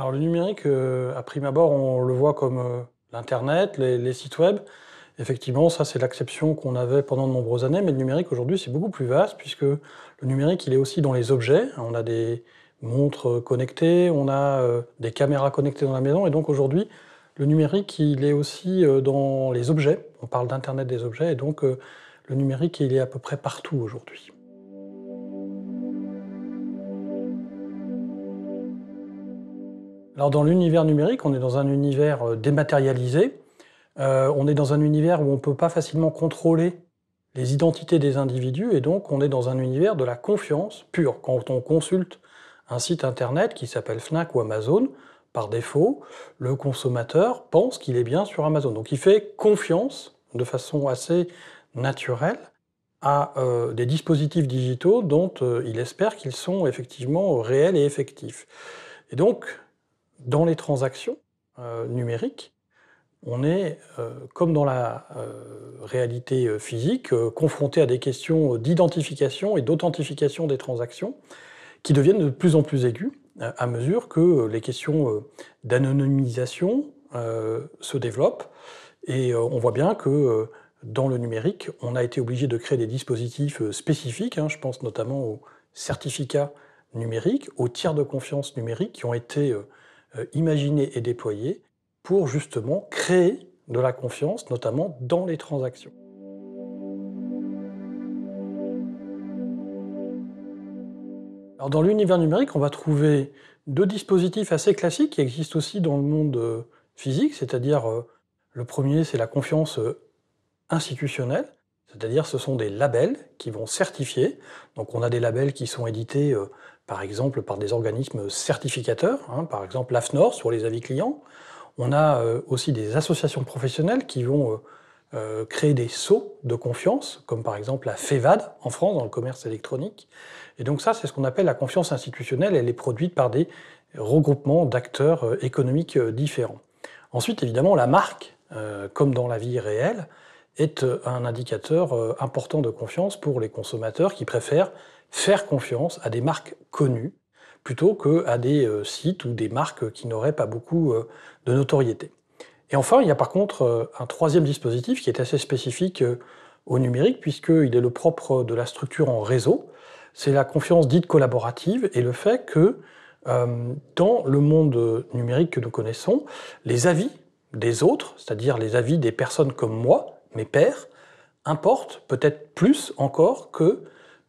Alors le numérique, euh, à prime abord, on le voit comme euh, l'Internet, les, sites web. Effectivement, ça c'est l'acception qu'on avait pendant de nombreuses années, mais le numérique aujourd'hui c'est beaucoup plus vaste puisque le numérique il est aussi dans les objets. On a des montres connectées, on a euh, des caméras connectées dans la maison et donc aujourd'hui le numérique il est aussi dans les objets. On parle d'Internet des objets et donc le numérique il est à peu près partout aujourd'hui. Alors dans l'univers numérique, on est dans un univers euh, dématérialisé. Euh, on est dans un univers où on ne peut pas facilement contrôler les identités des individus et donc on est dans un univers de la confiance pure. Quand on consulte un site internet qui s'appelle Fnac ou Amazon, par défaut, le consommateur pense qu'il est bien sur Amazon. Donc il fait confiance de façon assez naturelle à euh, des dispositifs digitaux dont il espère qu'ils sont effectivement réels et effectifs. Et donc, dans les transactions euh, numériques, on est, euh, comme dans la euh, réalité physique, confronté à des questions d'identification et d'authentification des transactions qui deviennent de plus en plus aiguës à mesure que les questions d'anonymisation se développent. Et on voit bien que dans le numérique, on a été obligé de créer des dispositifs spécifiques, hein, je pense notamment aux certificats numériques, aux tiers de confiance numériques qui ont été euh, imaginer et déployer pour justement créer de la confiance, notamment dans les transactions. dans l'univers numérique, on va trouver deux dispositifs assez classiques qui existent aussi dans le monde euh, physique, c'est-à-dire euh, le premier, c'est la confiance institutionnelle, c'est-à-dire ce sont des labels qui vont certifier. Donc on a des labels qui sont édités euh, par exemple par des organismes certificateurs, hein, par exemple l'AFNOR sur les avis clients. On a euh, aussi des associations professionnelles qui vont euh, créer des sceaux de confiance, comme par exemple la FEVAD en France dans le commerce électronique. Et donc ça, c'est ce qu'on appelle la confiance institutionnelle. Elle est produite par des regroupements d'acteurs économiques différents. Ensuite, évidemment, la marque, comme dans la vie réelle, est euh, un indicateur euh, important de confiance pour les consommateurs qui préfèrent faire confiance à des marques connues plutôt qu'à des euh, sites ou des marques qui n'auraient pas beaucoup de notoriété. Et enfin, il y a par contre un troisième dispositif qui est assez spécifique au numérique puisqu'il est le propre de la structure en réseau. C'est la confiance dite collaborative et le fait que dans le monde numérique que nous connaissons, les avis des autres, c'est-à-dire les avis des personnes comme moi, mes pairs, importe peut-être plus encore que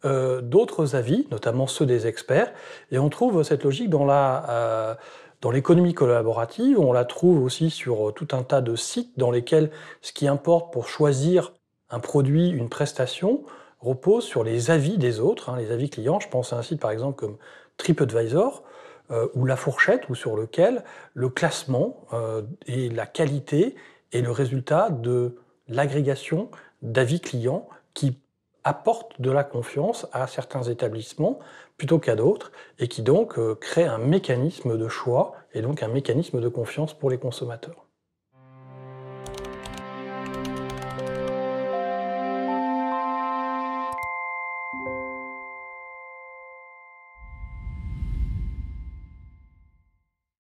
euh, d'autres avis, notamment ceux des experts. Et on trouve cette logique dans la... Euh, dans l'économie collaborative, on la trouve aussi sur euh, tout un tas de sites dans lesquels ce qui importe pour choisir un produit, une prestation, repose sur les avis des autres, hein, les avis clients. Je pense à un site par exemple comme TripAdvisor, ou La Fourchette, ou sur lequel le classement et la qualité et le résultat de l'agrégation d'avis clients qui apporte de la confiance à certains établissements plutôt qu'à d'autres et qui donc euh, crée un mécanisme de choix et donc un mécanisme de confiance pour les consommateurs.